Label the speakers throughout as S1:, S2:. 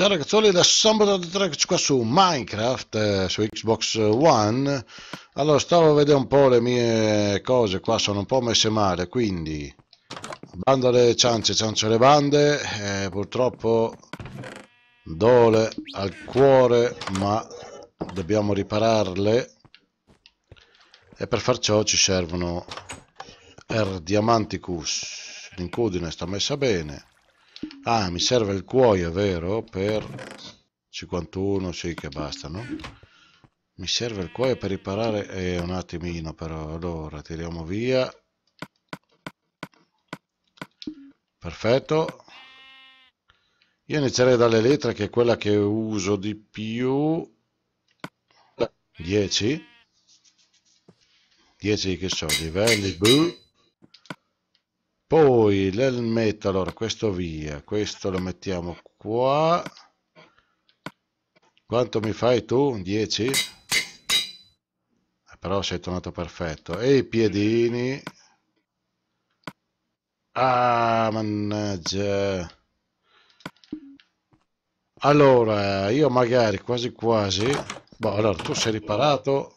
S1: Ciao ragazzoli, da Samba da Tracks qua su Minecraft, eh, su Xbox One Allora, stavo a vedere un po' le mie cose qua, sono un po' messe male, quindi Bando alle ciance, ciance le bande eh, Purtroppo dole al cuore, ma dobbiamo ripararle E per far ciò ci servono R Diamanticus L'incudine sta messa bene Ah, mi serve il cuoio, vero? Per 51, sì che bastano. Mi serve il cuoio per riparare... Eh, un attimino però. Allora, tiriamo via. Perfetto. Io inizierei dall'elettra che è quella che uso di più. 10. 10 che so, livelli... Buh. Poi l'elmetto, allora questo via, questo lo mettiamo qua. Quanto mi fai tu? 10? Eh, però sei tornato perfetto. E i piedini? Ah, mannaggia. Allora, io magari quasi quasi... Boh, allora, tu sei riparato.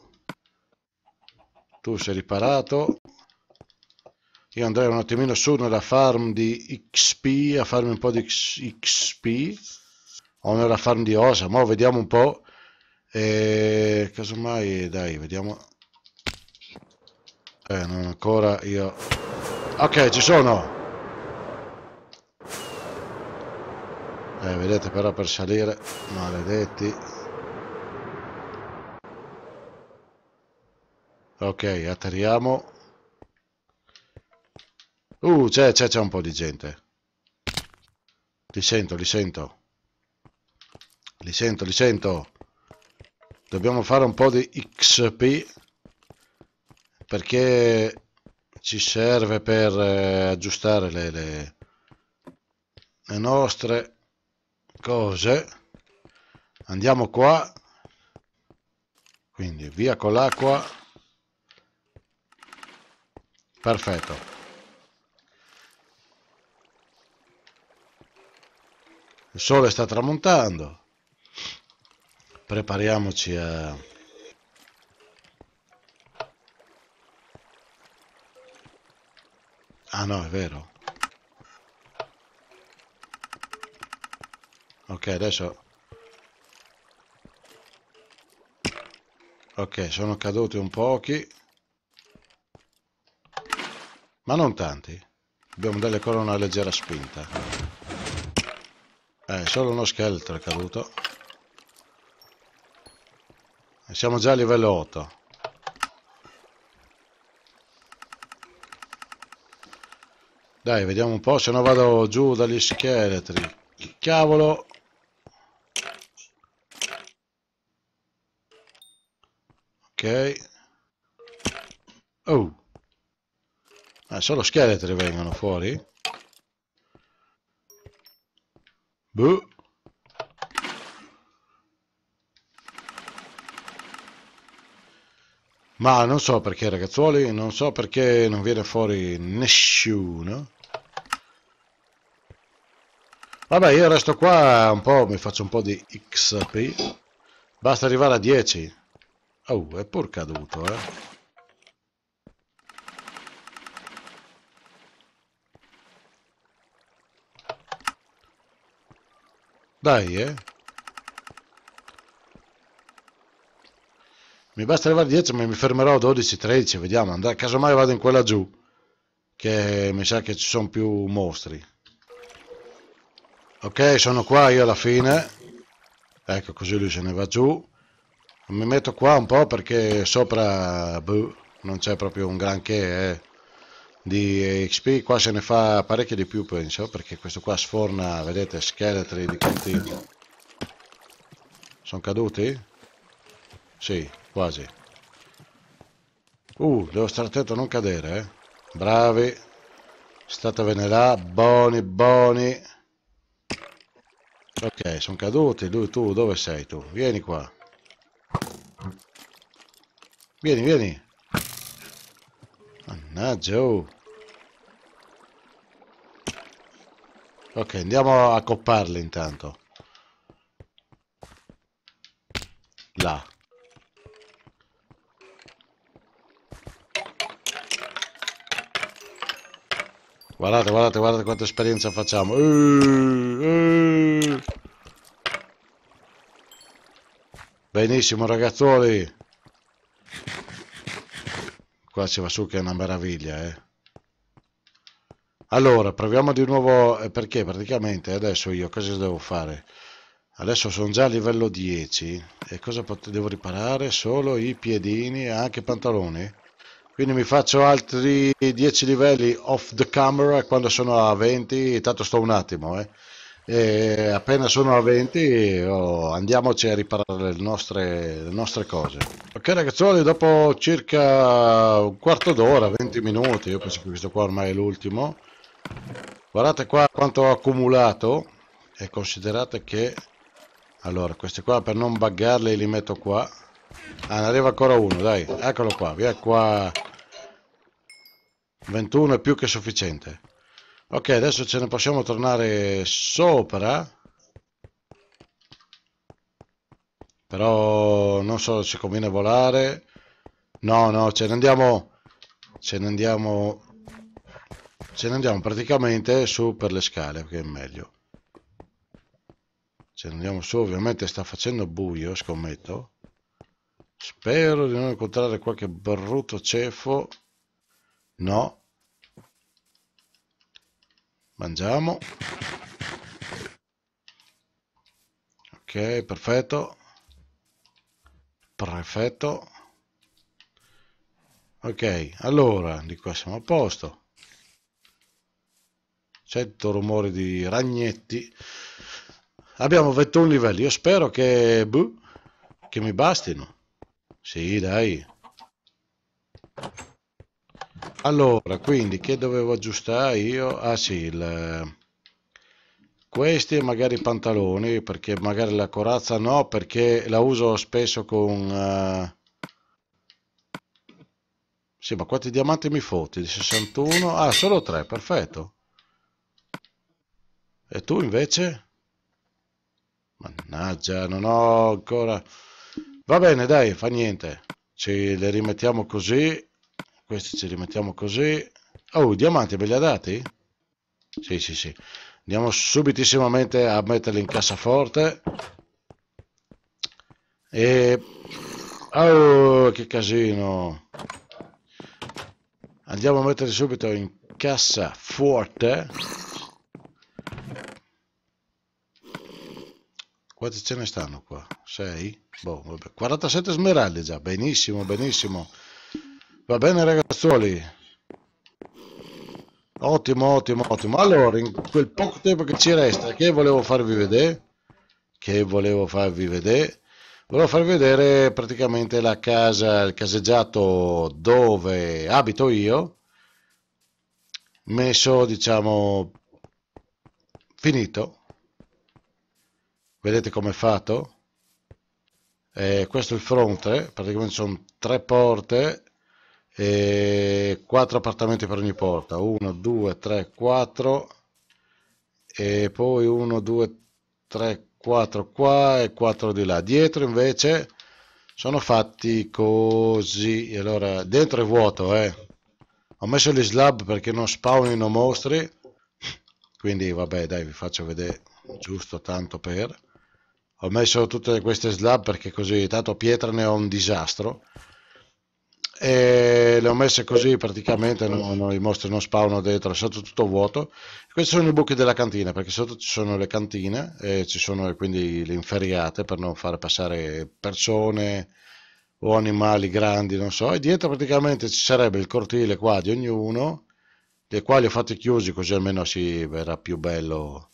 S1: Tu sei riparato io andrei un attimino su nella farm di XP a farmi un po' di XP o nella farm di Osa ma vediamo un po' e casomai dai vediamo eh non ancora io ok ci sono eh vedete però per salire maledetti ok atterriamo Uh, c'è, c'è, c'è un po' di gente. Li sento, li sento. Li sento, li sento. Dobbiamo fare un po' di XP perché ci serve per eh, aggiustare le, le, le nostre cose. Andiamo qua. Quindi via con l'acqua. Perfetto. il sole sta tramontando prepariamoci a ah no è vero ok adesso ok sono caduti un pochi ma non tanti abbiamo delle con una leggera spinta eh, solo uno scheletro è caduto. E eh, siamo già a livello 8. Dai, vediamo un po', se no vado giù dagli scheletri. Cavolo! Ok. Oh! Eh, solo scheletri vengono fuori. Boh. Ma non so perché ragazzuoli, non so perché non viene fuori nessuno. Vabbè, io resto qua un po', mi faccio un po' di XP. Basta arrivare a 10. Oh, è pur caduto, eh. Dai, eh. Mi basta arrivare a 10, ma mi fermerò a 12, 13, vediamo. Andrà, casomai vado in quella giù. Che mi sa che ci sono più mostri. Ok, sono qua io alla fine. Ecco, così lui se ne va giù. Mi metto qua un po' perché sopra... Buh, non c'è proprio un granché, eh di XP qua se ne fa parecchio di più penso perché questo qua sforna vedete scheletri di continuo sono caduti? sì quasi uh devo stare attento a non cadere eh? bravi statevene là buoni buoni ok sono caduti lui tu dove sei tu vieni qua vieni vieni Mannaggia, oh. Ok, andiamo a copparli intanto. Là. Guardate, guardate, guardate quanta esperienza facciamo. Eh, eh. Benissimo ragazzoli. Qua ci va su che è una meraviglia, eh. Allora, proviamo di nuovo, eh, perché praticamente adesso io cosa devo fare? Adesso sono già a livello 10 e cosa devo riparare? Solo i piedini e anche i pantaloni? Quindi mi faccio altri 10 livelli off the camera quando sono a 20, tanto sto un attimo, eh e appena sono a 20 oh, andiamoci a riparare le nostre, le nostre, cose ok ragazzuoli dopo circa un quarto d'ora 20 minuti io penso che questo qua ormai è l'ultimo guardate qua quanto ho accumulato e considerate che allora questi qua per non baggarli li metto qua ah ne arriva ancora uno dai eccolo qua via qua 21 è più che sufficiente ok adesso ce ne possiamo tornare sopra però non so se conviene volare no no ce ne andiamo ce ne andiamo ce ne andiamo praticamente su per le scale che è meglio ce ne andiamo su ovviamente sta facendo buio scommetto spero di non incontrare qualche brutto cefo no mangiamo ok perfetto perfetto ok allora di qua siamo a posto sento rumori di ragnetti abbiamo 21 livelli io spero che, buh, che mi bastino sì dai allora quindi che dovevo aggiustare io ah sì il, questi magari i pantaloni perché magari la corazza no perché la uso spesso con uh... sì ma quanti diamanti mi fotti di 61 ah solo 3 perfetto e tu invece mannaggia non ho ancora va bene dai fa niente ci le rimettiamo così questi ce li mettiamo così oh diamanti ve li ha dati? sì sì sì andiamo subitissimamente a metterli in cassaforte e oh che casino andiamo a metterli subito in cassaforte quanti ce ne stanno qua? 6? Boh, vabbè. 47 smeraldi già benissimo benissimo Va bene ragazzuoli? Ottimo, ottimo, ottimo. Allora, in quel poco tempo che ci resta, che volevo farvi vedere? Che volevo farvi vedere? Volevo farvi vedere praticamente la casa, il caseggiato dove abito io, messo, diciamo, finito. Vedete com'è fatto? Eh, questo è il fronte, praticamente sono tre porte e 4 appartamenti per ogni porta 1 2 3 4 e poi 1 2 3 4 qua e 4 di là dietro invece sono fatti così e allora dentro è vuoto eh. ho messo gli slab perché non spawnino mostri quindi vabbè dai vi faccio vedere giusto tanto per ho messo tutte queste slab perché così tanto pietra ne ho un disastro e le ho messe così praticamente no, no, i mostri non spawnano dentro è stato tutto vuoto questi sono i buchi della cantina perché sotto ci sono le cantine e ci sono quindi le inferiate per non far passare persone o animali grandi non so e dietro praticamente ci sarebbe il cortile qua di ognuno dei quali ho fatti chiusi così almeno si verrà più bello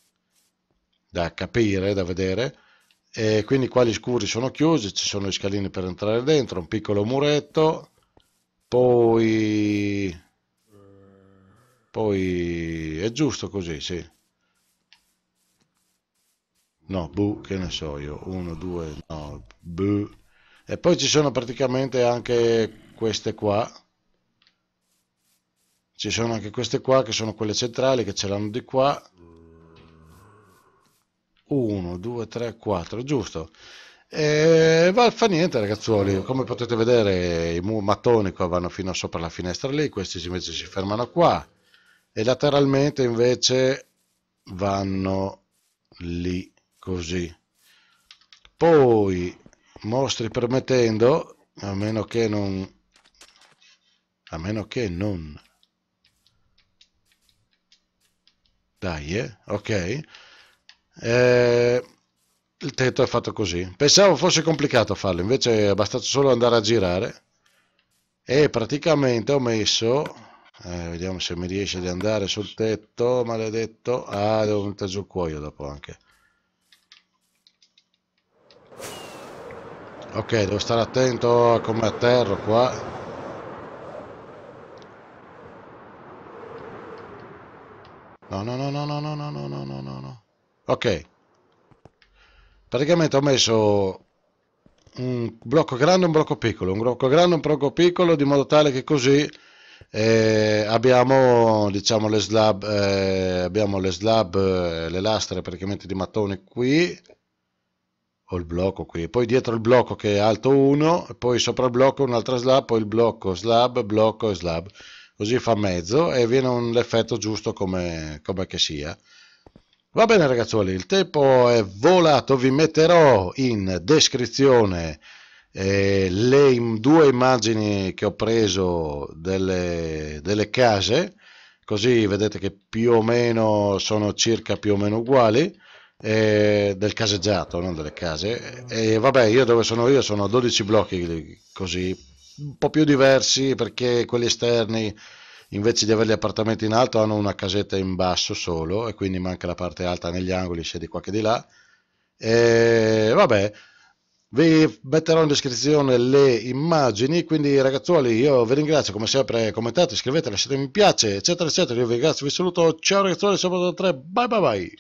S1: da capire da vedere e quindi gli scuri sono chiusi ci sono gli scalini per entrare dentro un piccolo muretto poi... Poi... È giusto così, sì. No, bu, che ne so io. 1, 2, no, bu. E poi ci sono praticamente anche queste qua. Ci sono anche queste qua che sono quelle centrali che ce l'hanno di qua. 1, 2, 3, 4, giusto. E eh, va, fa niente ragazzuoli, come potete vedere i mattoni qua vanno fino sopra la finestra lì, questi invece si fermano qua e lateralmente invece vanno lì così. Poi mostri permettendo, a meno che non... A meno che non... Dai, eh? ok. Eh, il tetto è fatto così. Pensavo fosse complicato farlo, invece è bastato solo andare a girare e praticamente ho messo, eh, vediamo se mi riesce di andare sul tetto, maledetto, ah devo mettere giù il cuoio dopo anche. Ok, devo stare attento a come atterro qua. No, no, no, no, no, no, no, no, no, no, no. Ok praticamente ho messo un blocco grande e un blocco piccolo, un blocco grande e un blocco piccolo, di modo tale che così eh, abbiamo diciamo le slab, eh, abbiamo le slab, eh, le lastre praticamente di mattone qui, ho il blocco qui, poi dietro il blocco che è alto 1, poi sopra il blocco un'altra slab, poi il blocco slab, blocco slab, così fa mezzo e viene l'effetto giusto come, come che sia. Va bene ragazzuoli, il tempo è volato, vi metterò in descrizione eh, le due immagini che ho preso delle, delle, case, così vedete che più o meno sono circa più o meno uguali, eh, del caseggiato, non delle case. E vabbè, io dove sono io sono 12 blocchi così, un po' più diversi perché quelli esterni invece di avere gli appartamenti in alto hanno una casetta in basso solo e quindi manca la parte alta negli angoli sia di qua che di là e vabbè vi metterò in descrizione le immagini quindi ragazzuoli io vi ringrazio come sempre commentate iscrivete lasciate mi piace eccetera eccetera io vi ringrazio vi saluto ciao ragazzuoli sabato 3 bye bye bye